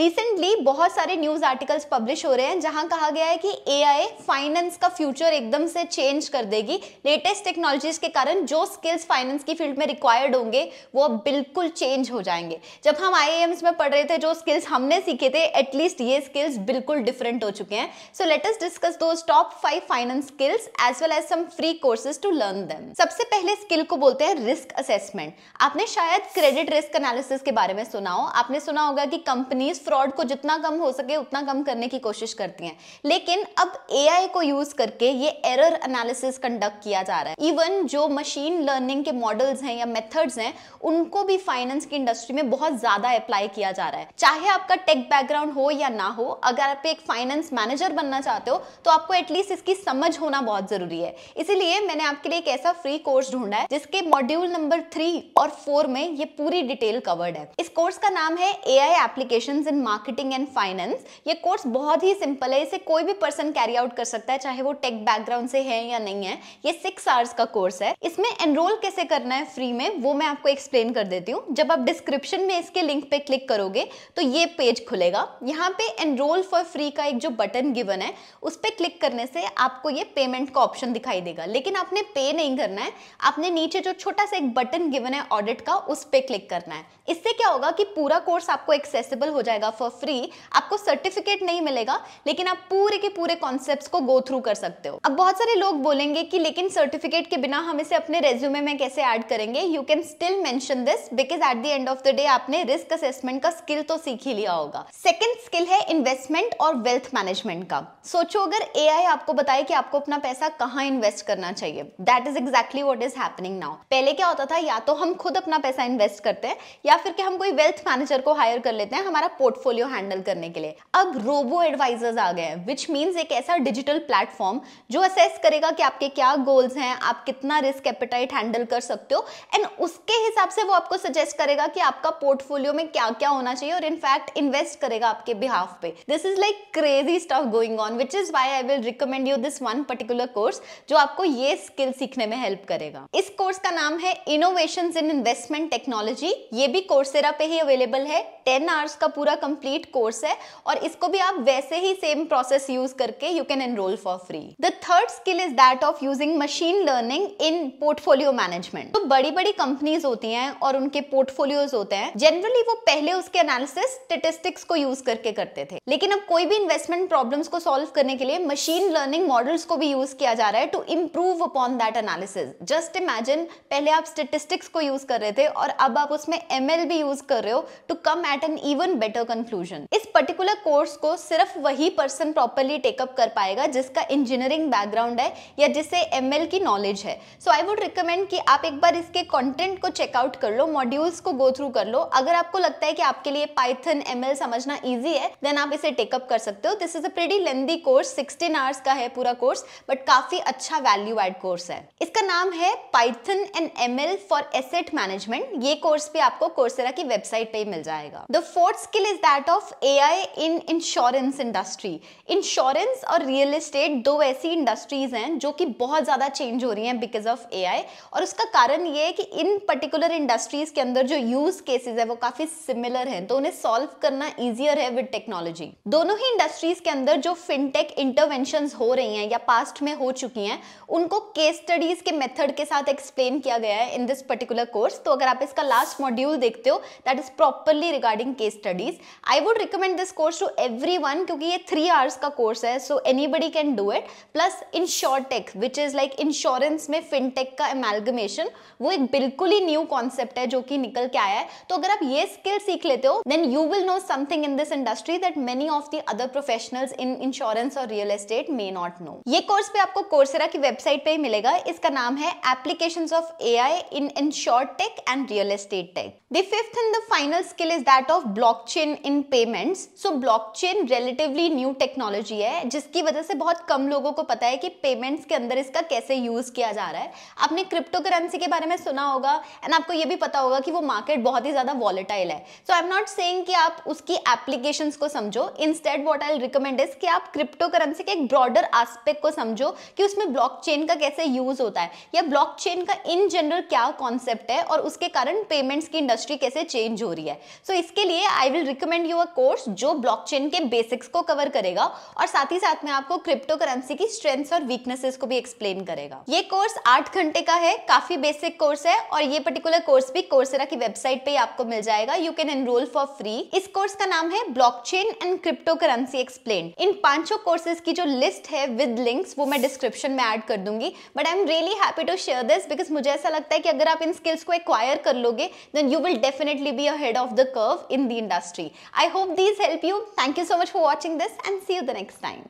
Recently बहुत सारे news articles publish हो रहे हैं जहां कहा गया है कि आई फाइनेंस का फ्यूचर एकदम से चेंज कर देगी लेटेस्ट टेक्नोलॉजीज के कारण जो स्किल्स फाइनेंस की फील्ड में रिक्वायर्ड होंगे वो अब बिल्कुल चेंज हो जाएंगे जब हम आई में पढ़ रहे थे जो स्किल्स हमने सीखे थे एटलीस्ट ये स्किल्स बिल्कुल डिफरेंट हो चुके हैं सो लेटेस्ट डिस्कस दो top five finance skills as well as some free courses to learn them सबसे पहले स्किल को बोलते हैं रिस्क असेसमेंट आपने शायद क्रेडिट रिस्क एनालिसिस के बारे में सुना हो आपने सुना होगा कि कंपनीज फ्रॉड को जितना कम हो सके उतना कम करने की कोशिश करती हैं लेकिन अब ए को यूज करके ये एरर एनालिसिस कंडक्ट किया जा रहा है इवन जो मशीन लर्निंग के मॉडल्स हैं या मेथड्स हैं उनको भी फाइनेंस की इंडस्ट्री में बहुत ज्यादा अप्लाई किया जा रहा है चाहे आपका टेक बैकग्राउंड हो या ना हो अगर आप एक फाइनेंस मैनेजर बनना चाहते हो तो आपको एटलीस्ट इसकी समझ होना बहुत जरूरी है इसीलिए मैंने आपके लिए एक ऐसा फ्री कोर्स ढूंढा है जिसके मॉड्यूल नंबर थ्री और फोर में ये पूरी डिटेल कवर्ड है इस कोर्स का नाम है A I application in marketing and finance ये कोर्स बहुत ही सिंपल है इसे कोई भी पर्सन कैरी आउट कर सकता है चाहे वो टेक बैकग्राउंड से है या नहीं है ये सिक्स आवर्स का कोर्स है इसमें एनरोल कैसे करना है फ्री में वो मैं आपको एक्सप्लेन कर देती हूँ जब आप डिस्क्रिप्शन में इसके लिंक पे क्लिक करोगे तो ये पेज खुलेगा यहाँ पे एनरोल फॉर फ्री का एक जो बटन गिवन है उस पर क्लिक करने से आपको ये पेमेंट का ऑप्शन दिखाई देगा लेकिन आपने पे नहीं करना है आपने नीचे जो छोटा सा एक बटन गिवन है ऑडिट का उस पर क्लिक करना है इससे क्या होगा कि पूरा कोर्स आपको एक्सेसिबल हो जाएगा जाएगा फॉर फ्री आपको सर्टिफिकेट नहीं मिलेगा लेकिन आप पूरे के पूरे कॉन्सेप्ट को गो थ्रू कर सकते हो अब बहुत सारे लोग बोलेंगे कि लेकिन सर्टिफिकेट के बिना हम इसे अपने रेज्यूमे में कैसे ऐड करेंगे you can still mention this because at the end of the day आपने रिस्क असेसमेंट का स्किल तो सीख ही लिया होगा सेकेंड स्किल है इन्वेस्टमेंट और वेल्थ मैनेजमेंट का सोचो अगर ए आपको बताए कि आपको अपना पैसा कहाँ इन्वेस्ट करना चाहिए that is exactly what is happening now पहले क्या होता था या तो हम खुद अपना पैसा इन्वेस्ट करते हैं या फिर कि हम कोई वेल्थ मैनेजर को हायर कर लेते हैं हमारा पोर्टफोलियो हैंडल करने के लिए अब रोबो एडवाइजर्स आ गए हैं विच मीन्स एक ऐसा डिजिटल प्लेटफॉर्म जो असेस करेगा कि आपके क्या गोल्स हैं आप कितना रिस्क एपेटाइट हैंडल कर सकते हो एंड उसके हिसाब से वो आपको सजेस्ट करेगा कि आपका पोर्टफोलियो में क्या क्या होना चाहिए और इनफैक्ट इन्वेस्ट करेगा आपके बिहाफ पे this is like crazy stuff going on which is why I will recommend you this one particular course जो आपको ये स्किल सीखने में हेल्प करेगा इस कोर्स का नाम है इनोवेशन इन इन्वेस्टमेंट टेक्नोलॉजी ये भी कोर्सेरा पे ही अवेलेबल है टेन आवर्स का पूरा कंप्लीट कोर्स है और इसको भी आप वैसे ही सेम प्रोसेस यूज करके you can enrol for free the third skill is that of using machine learning in portfolio management तो बड़ी बड़ी कंपनीज होती हैं और उनके पोर्टफोलियोज होते हैं जनरली वो पहले उसके एनालिसिस स्टेटिस्टिक्स को यूज करके करते थे लेकिन अब कोई भी इन्वेस्टमेंट प्रॉब्लम्स को सॉल्व करने के लिए मशीन लर्निंग मॉडल्स को भी यूज किया जा रहा है to improve upon that analysis just imagine पहले आप स्टेटिस्टिक्स को यूज कर रहे थे और अब आप उसमें एम भी यूज कर रहे हो to come at an even better conclusion इस पर्टिकुलर कोर्स को सिर्फ वही पर्सन प्रॉपरली टेकअप कर पाएगा जिसका इंजीनियरिंग बैकग्राउंड है या जिसे एम की नॉलेज है सो आई वुड रिकमेंड कि आप एक बार इसके कॉन्टेंट को चेकआउट कर लो मॉड्यूल्स को गो थ्रू कर लो अगर आपको लगता है कि आपके लिए पाइथन एम समझना ईजी है देन आप इसे टेकअप कर सकते हो this is a pretty lengthy course sixteen hours का है पूरा कोर्स बट काफी अच्छा वैल्यू एड कोर्स है इसका नाम है Python and M for asset management ये कोर्स भी आपको कोर्सेरा की वेबसाइट पे ही मिल जाएगा the fourth skill is is of A I in insurance industry insurance और रियल इस्टेट दो ऐसी इंडस्ट्रीज हैं जो कि बहुत ज़्यादा चेंज हो रही हैं बिकॉज ऑफ ए आई और उसका कारण ये है कि इन पर्टिकुलर इंडस्ट्रीज के अंदर जो यूज केसेज है वो काफ़ी सिमिलर है तो उन्हें सॉल्व करना ईजियर है विद टेक्नोलॉजी दोनों ही इंडस्ट्रीज के अंदर जो फिनटेक इंटरवेंशन हो रही हैं या पास्ट में हो चुकी हैं उनको केस स्टडीज के मेथड के साथ एक्सप्लेन किया गया है इन दिस पर्टिकुलर कोर्स तो अगर आप इसका लास्ट मॉड्यूल देखते हो that is properly regarding case studies I would recommend this course to everyone क्योंकि ये थ्री आवर्स का कोर्स है so anybody can do it plus insurtech which is like insurance में फिनटेक का एमेलगमेशन वो एक बिल्कुल ही न्यू कॉन्सेप्ट है जो कि निकल के आया है तो अगर आप ये स्किल सीख लेते हो then you will know something in this industry that many of the other professional in insurance और real estate may not know ये कोर्स पे आपको कोर्सेरा की वेबसाइट पे ही मिलेगा इसका नाम है application of A I in insurtech and real estate tech the fifth and the final skill is that of blockchain in payments so blockchain relatively new technology है जिसकी वजह से बहुत कम लोगों को पता है कि पेमेंट्स के अंदर इसका कैसे यूज किया जा रहा है आपने क्रिप्टो करेंसी के बारे में सुना होगा एंड आपको यह भी पता होगा कि वो मार्केट बहुत ही ज़्यादा वॉलेटाइल है so I am not saying कि आप उसकी एप्लीकेशंस को समझो instead what I recommend is कि आप क्रिप्टो करेंसी के एक ब्रॉडर एस्पेक्ट को समझो कि उसमें ब्लॉकचेन का कैसे यूज़ होता है या ब्लॉकचेन का इन जनरल क्या कॉन्सेप्ट है और उसके कारण पेमेंट्स की इंडस्ट्री कैसे चेंज हो रही है सो so इसके लिए I will recommend recommend you a course जो ब्लॉकचेन के बेसिक्स को कवर करेगा और साथ ही साथ में आपको क्रिप्टो करेंसी की स्ट्रेंथ्स और वीकनेसेस को भी एक्सप्लेन करेगा ये कोर्स आठ घंटे का है काफी बेसिक कोर्स है और ये पर्टिकुलर कोर्स भी कोर्सरा की वेबसाइट पे आपको मिल जाएगा you can enrol for free इस कोर्स का नाम है blockchain and cryptocurrency explained इन पांचों कोर्सेज की जो लिस्ट है विद लिंक्स वो मैं डिस्क्रिप्शन में ऐड कर दूंगी but I am really happy to share this because मुझे ऐसा लगता है कि अगर आप इन स्किल्स को एक्वायर कर लोगे then you will definitely be ahead of the curve in the industry I hope these help you. Thank you so much for watching this and see you the next time.